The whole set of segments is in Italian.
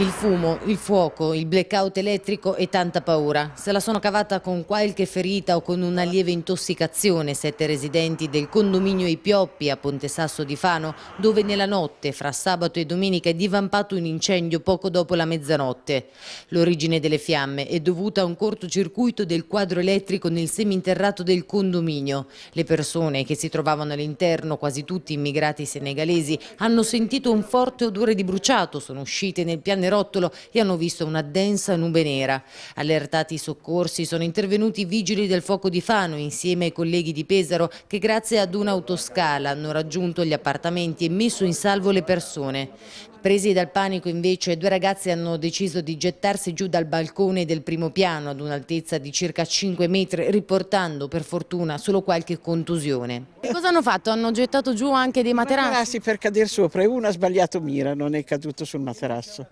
Il fumo, il fuoco, il blackout elettrico e tanta paura. Se la sono cavata con qualche ferita o con una lieve intossicazione sette residenti del condominio I Pioppi a Ponte Sasso di Fano, dove nella notte, fra sabato e domenica, è divampato un incendio poco dopo la mezzanotte. L'origine delle fiamme è dovuta a un cortocircuito del quadro elettrico nel seminterrato del condominio. Le persone che si trovavano all'interno, quasi tutti immigrati senegalesi, hanno sentito un forte odore di bruciato, sono uscite nel piano pianerottolo e hanno visto una densa nube nera. Allertati i soccorsi sono intervenuti i vigili del fuoco di Fano insieme ai colleghi di Pesaro che grazie ad un'autoscala hanno raggiunto gli appartamenti e messo in salvo le persone. Presi dal panico invece due ragazzi hanno deciso di gettarsi giù dal balcone del primo piano ad un'altezza di circa 5 metri riportando per fortuna solo qualche contusione. cosa hanno fatto? Hanno gettato giù anche dei materassi? per cadere sopra e uno ha sbagliato mira, non è caduto sul materasso.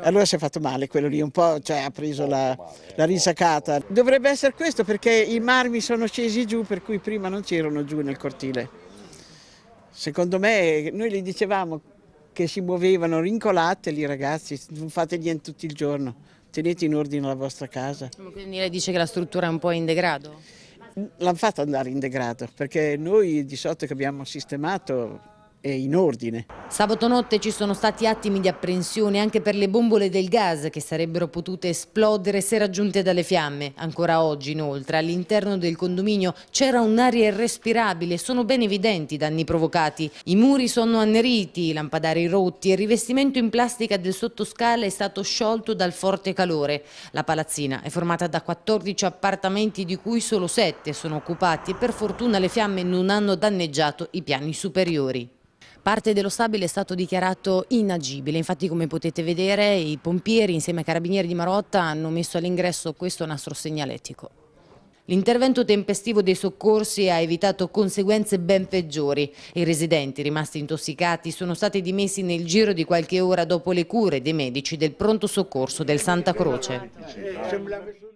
Allora si è fatto male quello lì, un po' cioè, ha preso la, la risacata. Dovrebbe essere questo perché i marmi sono scesi giù per cui prima non c'erano giù nel cortile. Secondo me noi gli dicevamo che si muovevano, rincolateli ragazzi, non fate niente tutto il giorno, tenete in ordine la vostra casa. Quindi lei dice che la struttura è un po' in degrado? L'hanno fatta andare in degrado perché noi di sotto che abbiamo sistemato in ordine. Sabato notte ci sono stati attimi di apprensione anche per le bombole del gas che sarebbero potute esplodere se raggiunte dalle fiamme. Ancora oggi inoltre all'interno del condominio c'era un'aria irrespirabile, sono ben evidenti i danni provocati. I muri sono anneriti, i lampadari rotti e il rivestimento in plastica del sottoscala è stato sciolto dal forte calore. La palazzina è formata da 14 appartamenti di cui solo 7 sono occupati e per fortuna le fiamme non hanno danneggiato i piani superiori. Parte dello stabile è stato dichiarato inagibile, infatti come potete vedere i pompieri insieme ai carabinieri di Marotta hanno messo all'ingresso questo nastro segnaletico. L'intervento tempestivo dei soccorsi ha evitato conseguenze ben peggiori. I residenti rimasti intossicati sono stati dimessi nel giro di qualche ora dopo le cure dei medici del pronto soccorso del Santa Croce. Eh,